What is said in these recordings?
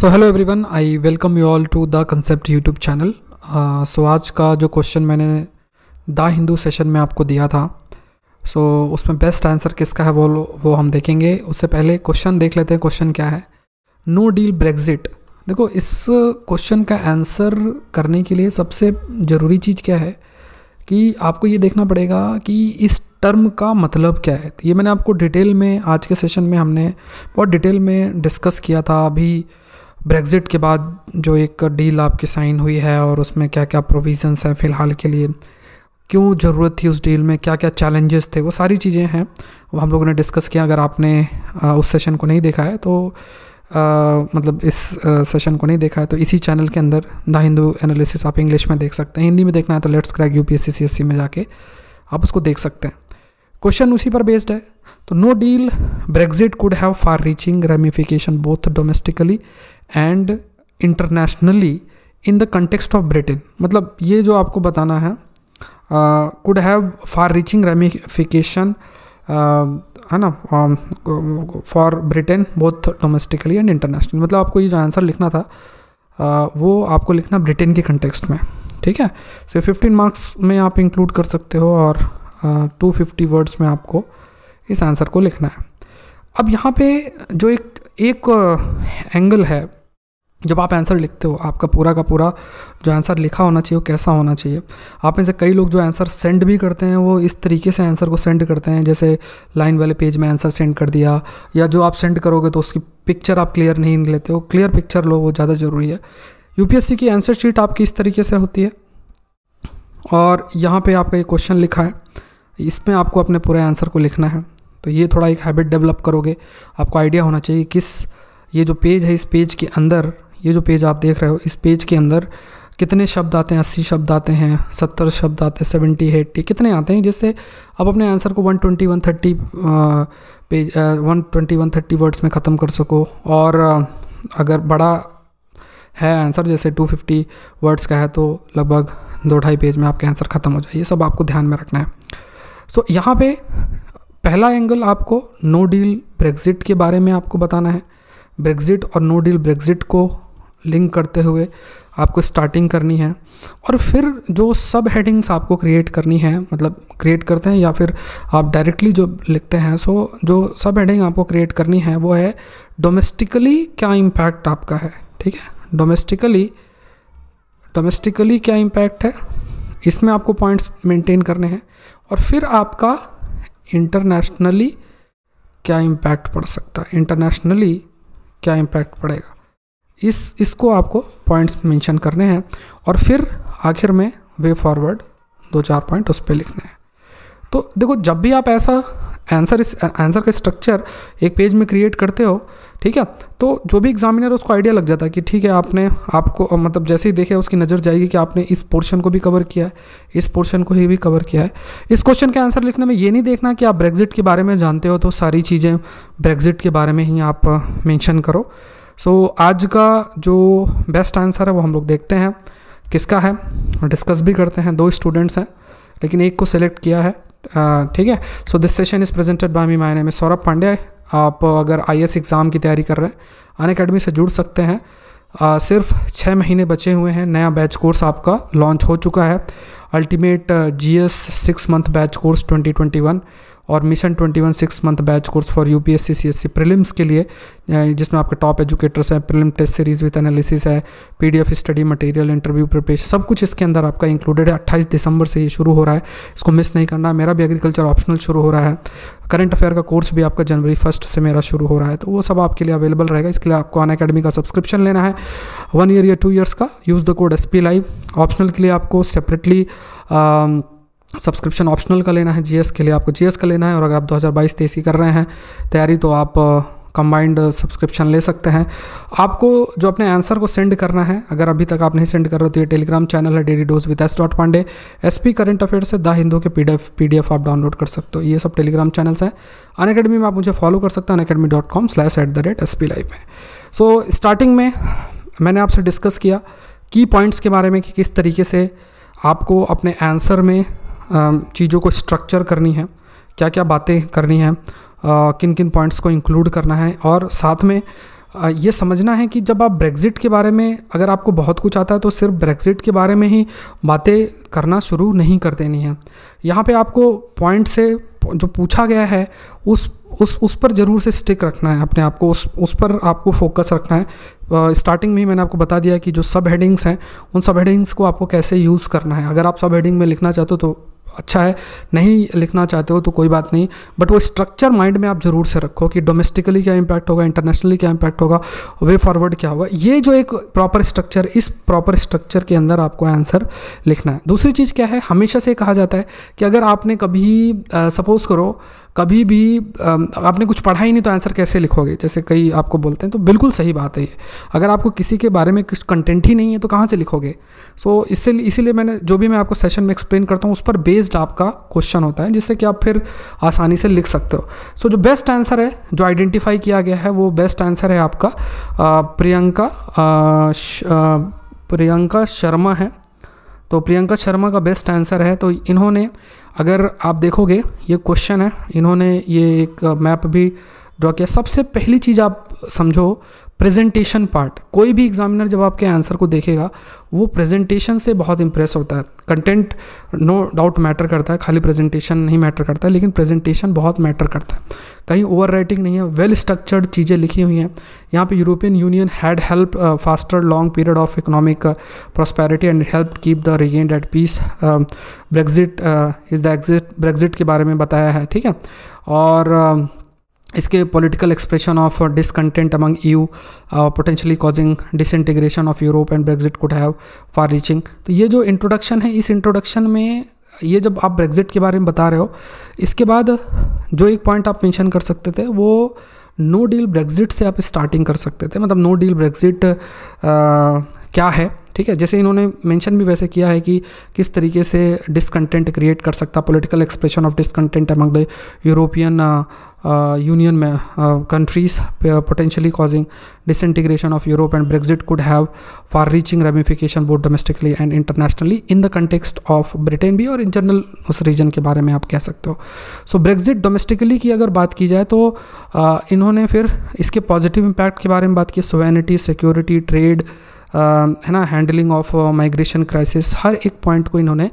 so hello everyone I welcome you all to the concept YouTube channel so आज का जो question मैंने the Hindu session में आपको दिया था सो so, उसमें बेस्ट आंसर किसका है वो वो हम देखेंगे उससे पहले क्वेश्चन देख लेते हैं क्वेश्चन क्या है नो डील ब्रेग्जिट देखो इस क्वेश्चन का आंसर करने के लिए सबसे ज़रूरी चीज़ क्या है कि आपको ये देखना पड़ेगा कि इस टर्म का मतलब क्या है ये मैंने आपको डिटेल में आज के सेशन में हमने बहुत डिटेल में डिस्कस किया था अभी ब्रेग्ज़िट के बाद जो एक डील आपकी साइन हुई है और उसमें क्या क्या प्रोविजंस हैं फ़िलहाल के लिए क्यों ज़रूरत थी उस डील में क्या क्या चैलेंजेस थे वो सारी चीज़ें हैं वो हम लोगों ने डिस्कस किया अगर आपने उस सेशन को नहीं देखा है तो आ, मतलब इस सेशन को नहीं देखा है तो इसी चैनल के अंदर द हिंदू एनालिसिस आप इंग्लिश में देख सकते हैं हिंदी में देखना है तो लेट्स क्रैक यू पी में जाके आप उसको देख सकते हैं क्वेश्चन उसी पर बेस्ड है तो no deal Brexit could have far reaching ramification both domestically and internationally in the context of Britain मतलब ये जो आपको बताना है could have far reaching ramification है ना for Britain both domestically and internationally मतलब आपको ये जो आंसर लिखना था uh, वो आपको लिखना ब्रिटेन के कंटेक्सट में ठीक है सो फिफ्टीन मार्क्स में आप इंक्लूड कर सकते हो और टू फिफ्टी वर्ड्स में आपको इस आंसर को लिखना है अब यहाँ पे जो एक एक एंगल है जब आप आंसर लिखते हो आपका पूरा का पूरा जो आंसर लिखा होना चाहिए वो कैसा होना चाहिए आप में से कई लोग जो आंसर सेंड भी करते हैं वो इस तरीके से आंसर को सेंड करते हैं जैसे लाइन वाले पेज में आंसर सेंड कर दिया या जो आप सेंड करोगे तो उसकी पिक्चर आप क्लियर नहीं लेते हो क्लियर पिक्चर लो वो ज़्यादा ज़रूरी है यू की आंसर शीट आपकी इस तरीके से होती है और यहाँ पर आपका ये क्वेश्चन लिखा है इसमें आपको अपने पूरे आंसर को लिखना है तो ये थोड़ा एक हैबिट डेवलप करोगे आपको आइडिया होना चाहिए किस ये जो पेज है इस पेज के अंदर ये जो पेज आप देख रहे हो इस पेज के अंदर कितने शब्द आते हैं अस्सी शब्द आते हैं सत्तर शब्द आते हैं सेवेंटी एट्टी कितने आते हैं जिससे आप अपने आंसर को one twenty one thirty page one twenty one thirty words में ख़त्म कर सको और अगर बड़ा है आंसर जैसे टू फिफ्टी वर्ड्स का है तो लगभग दो ढाई पेज में आपके आंसर ख़त्म हो जाए ये सब आपको ध्यान में रखना है सो so, यहाँ पे पहला एंगल आपको नो डील ब्रेग्ज़िट के बारे में आपको बताना है ब्रेग्ज़िट और नो डील ब्रेग्ज़िट को लिंक करते हुए आपको स्टार्टिंग करनी है और फिर जो सब हेडिंग्स आपको क्रिएट करनी है मतलब क्रिएट करते हैं या फिर आप डायरेक्टली जो लिखते हैं सो जो सब हेडिंग आपको क्रिएट करनी है वो है डोमेस्टिकली क्या इम्पैक्ट आपका है ठीक है डोमेस्टिकली डोमेस्टिकली क्या इम्पैक्ट है इसमें आपको पॉइंट्स मेंटेन करने हैं और फिर आपका इंटरनेशनली क्या इम्पैक्ट पड़ सकता है इंटरनेशनली क्या इम्पैक्ट पड़ेगा इस इसको आपको पॉइंट्स मेंशन करने हैं और फिर आखिर में वे फॉरवर्ड दो चार पॉइंट उस पर लिखने हैं तो देखो जब भी आप ऐसा आंसर इस आंसर का स्ट्रक्चर एक पेज में क्रिएट करते हो ठीक है तो जो भी एग्जामिनर उसको आइडिया लग जाता है कि ठीक है आपने आपको मतलब जैसे ही देखे उसकी नज़र जाएगी कि आपने इस पोर्शन को भी कवर किया है इस पोर्शन को ही भी कवर किया है इस क्वेश्चन के आंसर लिखने में ये नहीं देखना कि आप ब्रेग्जिट के बारे में जानते हो तो सारी चीज़ें ब्रेग्जिट के बारे में ही आप मैंशन करो सो so, आज का जो बेस्ट आंसर है वो हम लोग देखते हैं किसका है डिस्कस भी करते हैं दो स्टूडेंट्स हैं लेकिन एक को सेलेक्ट किया है ठीक है so this session is presented by me my name Saurabh Pandey आप अगर आई एग्ज़ाम की तैयारी कर रहे हैं अन अकेडमी से जुड़ सकते हैं आ, सिर्फ छः महीने बचे हुए हैं नया बैच कोर्स आपका लॉन्च हो चुका है ultimate G S six month batch course 2021 और mission twenty one six month batch course for U P S C C S C prelims के लिए जिसमें आपके टॉप एजुकेटर्स हैं prelim test series with analysis है P D F study material interview preparation सब कुछ इसके अंदर आपका इंक्लूडेड है अट्ठाईस दिसंबर से ये शुरू हो रहा है इसको मिस नहीं करना मेरा भी एग्रीकल्चर ऑप्शनल शुरू हो रहा है करंट अफेयर का कोर्स भी आपका जनवरी फर्स्ट से मेरा शुरू हो रहा है तो वो सब आपके लिए अवेलेबल रहेगा इसके लिए आपको अन अकेडमी का सब्सक्रिप्शन लेना है वन ईयर या टू ईयर्स का use the code S P live optional के लिए आपको सेपरेटली सब्सक्रिप्शन ऑप्शनल का लेना है जीएस के लिए आपको जीएस का लेना है और अगर आप 2022 हज़ार की कर रहे हैं तैयारी तो आप कंबाइंड सब्सक्रिप्शन ले सकते हैं आपको जो अपने आंसर को सेंड करना है अगर अभी तक आप नहीं सेंड कर रहे हो तो ये टेलीग्राम चैनल है daily dose with S dot Pandey S P current affair से द हिंदू के पी डी एफ आप डाउनलोड कर सकते हो ये सब टेलीग्राम चैनल्स हैं अन अकेडमी में आप मुझे फॉलो कर सकते हैं अन dot com slash at the rate S P live में सो so, स्टार्टिंग में मैंने आपसे डिस्कस किया की पॉइंट्स के बारे में कि किस तरीके से आपको अपने आंसर में चीज़ों को स्ट्रक्चर करनी है क्या क्या बातें करनी है किन किन पॉइंट्स को इंक्लूड करना है और साथ में ये समझना है कि जब आप ब्रेग्ज़िट के बारे में अगर आपको बहुत कुछ आता है तो सिर्फ ब्रेग्ज़िट के बारे में ही बातें करना शुरू नहीं कर देनी है यहाँ पे आपको पॉइंट से जो पूछा गया है उस उस उस पर ज़रूर से स्टिक रखना है अपने आप को उस उस पर आपको फोकस रखना है स्टार्टिंग uh, में ही मैंने आपको बता दिया कि जो सब हेडिंग्स हैं उन सब हेडिंग्स को आपको कैसे यूज़ करना है अगर आप सब हेडिंग में लिखना चाहते हो तो अच्छा है नहीं लिखना चाहते हो तो कोई बात नहीं बट वो स्ट्रक्चर माइंड में आप ज़रूर से रखो कि डोमेस्टिकली क्या इम्पैक्ट होगा इंटरनेशनली क्या इम्पैक्ट होगा वे फॉरवर्ड क्या होगा ये जो एक प्रॉपर स्ट्रक्चर इस प्रॉपर स्ट्रक्चर के अंदर आपको आंसर लिखना है दूसरी चीज़ क्या है हमेशा से कहा जाता है कि अगर आपने कभी सपोज़ करो कभी भी आपने कुछ पढ़ा ही नहीं तो आंसर कैसे लिखोगे जैसे कई आपको बोलते हैं तो बिल्कुल सही बात है ये अगर आपको किसी के बारे में कुछ कंटेंट ही नहीं है तो कहाँ से लिखोगे सो so, इससे इसीलिए मैंने जो भी मैं आपको सेशन में एक्सप्लेन करता हूँ उस पर बेस बेस्ड आपका क्वेश्चन होता है जिससे कि आप फिर आसानी से लिख सकते हो सो so, जो बेस्ट आंसर है जो आइडेंटिफाई किया गया है वो बेस्ट आंसर है आपका आ, प्रियंका आ, श, आ, प्रियंका शर्मा है तो प्रियंका शर्मा का बेस्ट आंसर है तो इन्होंने अगर आप देखोगे ये क्वेश्चन है इन्होंने ये एक मैप भी ड्रॉ किया सबसे पहली चीज़ आप समझो प्रेजेंटेशन पार्ट कोई भी एग्जामिनर जब आपके आंसर को देखेगा वो प्रेजेंटेशन से बहुत इंप्रेस होता है कंटेंट नो डाउट मैटर करता है खाली प्रेजेंटेशन नहीं मैटर करता है लेकिन प्रेजेंटेशन बहुत मैटर करता है कहीं ओवर राइटिंग नहीं है वेल स्ट्रक्चर्ड चीज़ें लिखी हुई हैं यहाँ पे European Union had help foster long period of economic prosperity and help keep the region at peace Brexit is the exit Brexit के बारे में बताया है ठीक है और uh, इसके political expression of discontent among EU potentially causing disintegration of Europe and Brexit could have far reaching तो ये जो इंट्रोडक्शन है इस इंट्रोडक्शन में ये जब आप ब्रेग्जिट के बारे में बता रहे हो इसके बाद जो एक पॉइंट आप मेंशन कर सकते थे वो नो डील ब्रेग्जिट से आप स्टार्टिंग कर सकते थे मतलब नो डील ब्रेग्जिट क्या है ठीक है जैसे इन्होंने मेंशन भी वैसे किया है कि किस तरीके से डिसकंटेंट क्रिएट कर सकता political expression of discontent among the European Union में countries potentially causing disintegration of Europe and Brexit could have far reaching ramification both domestically and internationally in the context of Britain भी और in general उस reason के बारे में आप कह सकते हो सो ब्रेग्जिट डोमेस्टिकली की अगर बात की जाए तो uh, इन्होंने फिर इसके पॉजिटिव इम्पैक्ट के बारे में बात की सोवेनिटी सिक्योरिटी ट्रेड है ना हैंडलिंग ऑफ माइग्रेशन क्राइसिस हर एक पॉइंट को इन्होंने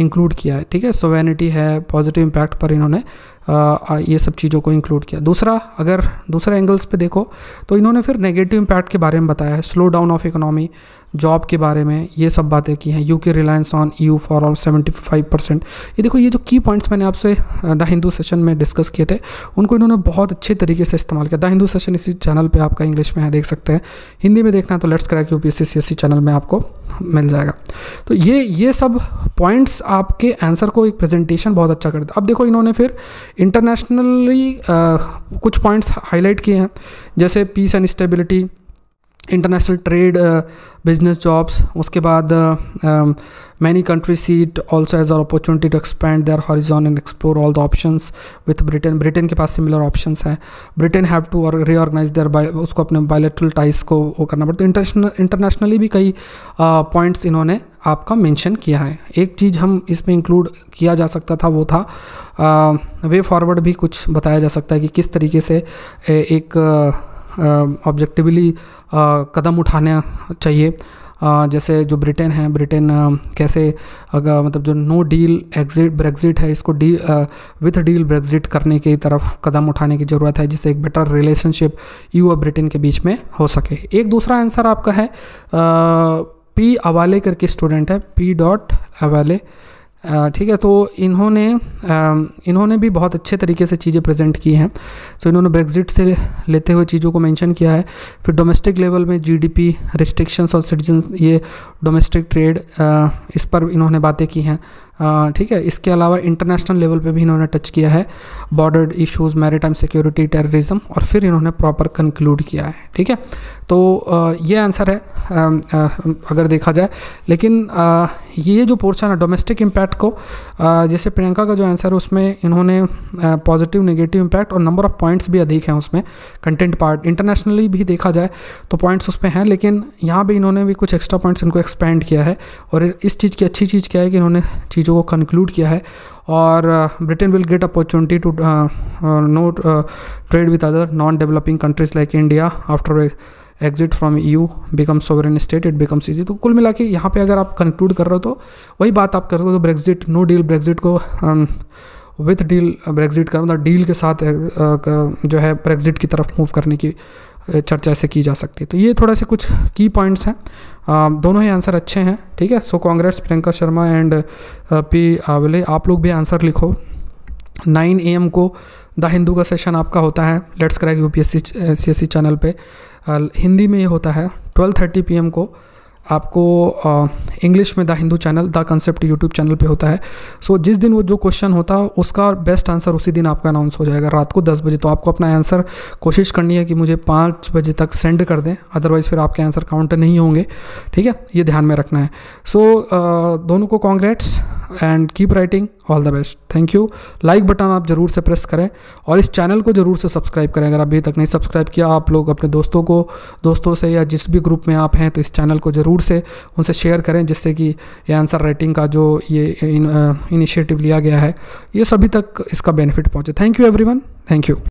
इंक्लूड किया है ठीक है सोवेनिटी है पॉजिटिव इम्पैक्ट पर इन्होंने ये सब चीज़ों को इंक्लूड किया दूसरा अगर दूसरे एंगल्स पे देखो तो इन्होंने फिर नेगेटिव इम्पैक्ट के बारे में बताया है slow down of economy job के बारे में ये सब बातें की हैं U K reliance on EU for all seventy five percent ये देखो ये जो की पॉइंट्स मैंने आपसे द हिंदू सेशन में डिस्कस किए थे उनको इन्होंने बहुत अच्छे तरीके से इस्तेमाल किया द हिंदू सेशन इसी चैनल पर आपका इंग्लिश में है देख सकते हैं हिंदी में देखना है तो let's crack U P channel में आपको मिल जाएगा तो ये ये सब पॉइंट्स आपके आंसर को एक प्रेजेंटेशन बहुत अच्छा करता अब देखो इन्होंने फिर इंटरनेशनली कुछ पॉइंट्स हाईलाइट किए हैं जैसे peace and stability international trade business jobs उसके बाद many country see it also as are opportunity to expand their horizon and explore all the option with Britain Britain के पास सिमिलर ऑप्शन हैं Britain have to और their by उसको अपने bilateral ties को वो करना पड़ता है इंटरनेशनल इंटरनेशनली भी कई पॉइंट्स uh, इन्होंने आपका मेंशन किया है एक चीज़ हम इसमें इंक्लूड किया जा सकता था वो था वे वे फॉरवर्ड भी कुछ बताया जा सकता है कि किस तरीके से एक uh, ऑब्जेक्टिवली कदम उठाने चाहिए जैसे जो ब्रिटेन है ब्रिटेन कैसे अगर मतलब जो नो डील एग्जिट ब्रेग्जिट है इसको डी विथ डील ब्रेग्जिट करने की तरफ कदम उठाने की ज़रूरत है जिससे एक बेटर रिलेशनशिप यू और ब्रिटेन के बीच में हो सके एक दूसरा आंसर आपका है पी अवाले करके स्टूडेंट है पी डॉट अवाले ठीक है तो इन्होंने इन्होंने भी बहुत अच्छे तरीके से चीज़ें प्रेजेंट की हैं सो तो इन्होंने ब्रेग्जिट से लेते हुए चीज़ों को मेंशन किया है फिर डोमेस्टिक लेवल में जीडीपी रिस्ट्रिक्शंस और सिटीजन ये डोमेस्टिक ट्रेड इस पर इन्होंने बातें की हैं ठीक है इसके अलावा इंटरनेशनल लेवल पे भी इन्होंने टच किया है border issues maritime security terrorism और फिर इन्होंने प्रॉपर कंक्लूड किया है ठीक है तो ये आंसर है अगर देखा जाए लेकिन ये जो पोर्शन है डोमेस्टिक इम्पैक्ट को जैसे प्रियंका का जो आंसर है उसमें इन्होंने पॉजिटिव नेगेटिव इम्पैक्ट और नंबर ऑफ पॉइंट्स भी अधिक हैं उसमें कंटेंट पार्ट इंटरनेशनली भी देखा जाए तो पॉइंट्स उस पर हैं लेकिन यहाँ भी इन्होंने भी कुछ एक्स्ट्रा पॉइंट्स इनको एक्सपेंड किया है और इस चीज़ की अच्छी चीज़ क्या है कि इन्होंने चीज़ों को कंक्लूड किया है और Britain will get opportunity to no trade with other non developing countries like India after exit from EU become sovereign state it becomes easy तो कुल मिला के यहाँ पर अगर आप कंक्लूड कर रहे हो तो वही बात आप कर रहे हो तो ब्रेग्जिट नो डील ब्रेग्जिट को विथ डील ब्रेग्जिट कर मतलब डील के साथ uh, uh, जो है ब्रेग्जिट की तरफ मूव करने की चर्चा से की जा सकती है तो ये थोड़ा से कुछ की पॉइंट्स हैं दोनों ही आंसर अच्छे हैं ठीक है so congrats Priyanka Sharma and P Awale आप लोग भी आंसर लिखो नाइन ए को द हिंदू का सेशन आपका होता है let's crack U P S C channel पे हिंदी में ये होता है ट्वेल्व थर्टी पी को आपको इंग्लिश में the Hindu channel the concept YouTube channel पे होता है सो so, जिस दिन वो जो क्वेश्चन होता है उसका बेस्ट आंसर उसी दिन आपका अनाउंस हो जाएगा रात को दस बजे तो आपको अपना आंसर कोशिश करनी है कि मुझे पाँच बजे तक सेंड कर दें अदरवाइज़ फिर आपके आंसर काउंट नहीं होंगे ठीक है ये ध्यान में रखना है सो so, दोनों को congrats and keep writing all the best thank you like button आप ज़रूर से प्रेस करें और इस चैनल को ज़रूर से सब्सक्राइब करें अगर अभी तक नहीं सब्सक्राइब किया आप लोग अपने दोस्तों को दोस्तों से या जिस भी ग्रुप में आप हैं तो इस चैनल को ज़रूर से उनसे शेयर करें जिससे कि ये आंसर राइटिंग का जो ये इनिशिएटिव uh, लिया गया है ये सभी तक इसका बेनिफिट पहुँचे thank you one thank you